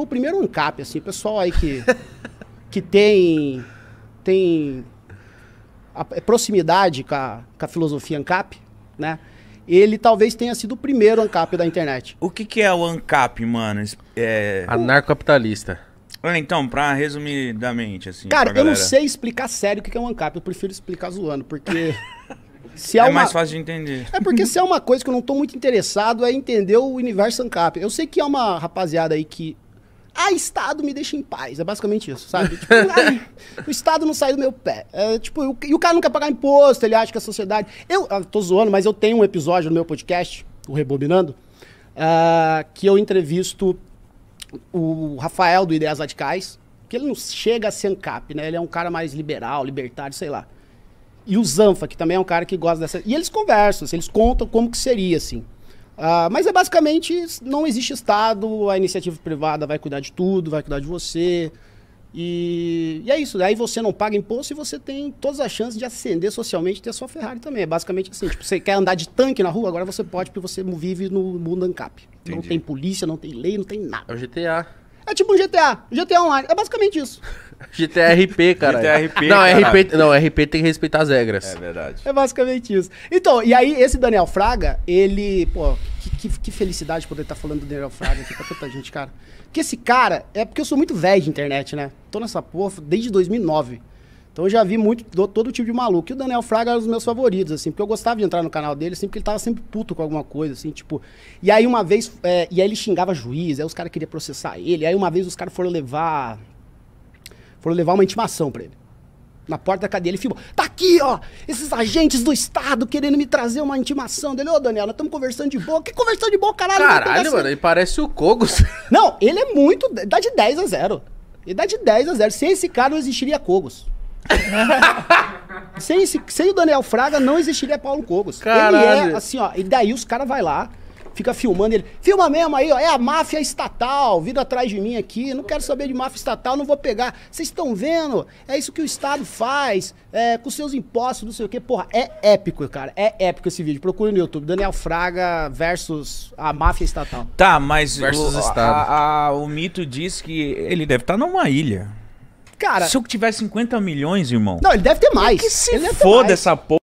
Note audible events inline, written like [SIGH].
Assim, o primeiro ANCAP, assim, pessoal aí que, [LAUGHS] que tem, tem a, a é proximidade com a, com a filosofia ANCAP, né? ele talvez tenha sido o primeiro ANCAP da internet. O que, que é o ANCAP, mano? É... Anarcocapitalista. olha ah, então, pra resumidamente, assim. Cara, eu não sei explicar sério o que é um ANCAP, eu prefiro explicar zoando, porque. [LAUGHS] se é, é uma... mais fácil de entender. É porque se é uma coisa que eu não tô muito interessado é entender o universo ANCAP. Eu sei que é uma rapaziada aí que ah, Estado me deixa em paz. É basicamente isso, sabe? Tipo, [LAUGHS] o Estado não sai do meu pé. É, tipo, eu, e o cara não quer pagar imposto, ele acha que a sociedade. Eu, eu ah, tô zoando, mas eu tenho um episódio no meu podcast, o Rebobinando, uh, que eu entrevisto o Rafael do Ideias Radicais, que ele não chega a ser ANCAP, né? Ele é um cara mais liberal, libertário, sei lá. E o Zanfa, que também é um cara que gosta dessa. E eles conversam, assim, eles contam como que seria, assim. Ah, mas é basicamente não existe Estado, a iniciativa privada vai cuidar de tudo, vai cuidar de você. E, e é isso. Né? Aí você não paga imposto e você tem todas as chances de ascender socialmente e ter a sua Ferrari também. É basicamente assim. Tipo, você quer andar de tanque na rua, agora você pode, porque você vive no mundo ANCAP. Entendi. Não tem polícia, não tem lei, não tem nada. É o GTA. É tipo um GTA. GTA Online. É basicamente isso. GTA RP, cara. GTA RP, não, é RP, não, RP tem que respeitar as regras. É verdade. É basicamente isso. Então, e aí esse Daniel Fraga, ele, pô, que, que, que felicidade poder estar tá falando do Daniel Fraga aqui pra tanta gente, cara. Porque esse cara, é porque eu sou muito velho de internet, né? Tô nessa porra desde 2009. Então eu já vi muito do, todo tipo de maluco. E o Daniel Fraga era um dos meus favoritos, assim, porque eu gostava de entrar no canal dele, assim, porque ele tava sempre puto com alguma coisa, assim, tipo. E aí uma vez. É, e aí ele xingava juiz, aí os caras queriam processar ele. Aí uma vez os caras foram levar. Foram levar uma intimação pra ele. Na porta da cadeia, ele filmou. Tá aqui, ó, esses agentes do Estado querendo me trazer uma intimação dele. Ô, Daniel, nós estamos conversando de boa. Que conversando de boa, caralho? Caralho, mano, ele parece o Cogos. Não, ele é muito. Dá de 10 a 0. Ele dá de 10 a 0. Sem esse cara, não existiria Cogos. [LAUGHS] sem, esse, sem o Daniel Fraga não existiria Paulo Cogos. Caralho. Ele é assim, ó. E daí os caras vai lá, fica filmando ele. Filma mesmo aí, ó. É a máfia estatal vindo atrás de mim aqui. Não quero saber de máfia estatal, não vou pegar. Vocês estão vendo? É isso que o Estado faz é, com seus impostos, não sei o quê. Porra, é épico, cara. É épico esse vídeo. Procure no YouTube. Daniel Fraga versus a máfia estatal. Tá, mas versus o, Estado. A, a, o mito diz que ele deve estar tá numa ilha. Cara. Se eu tiver 50 milhões, irmão. Não, ele deve ter mais. Que se ele foda mais. essa porra.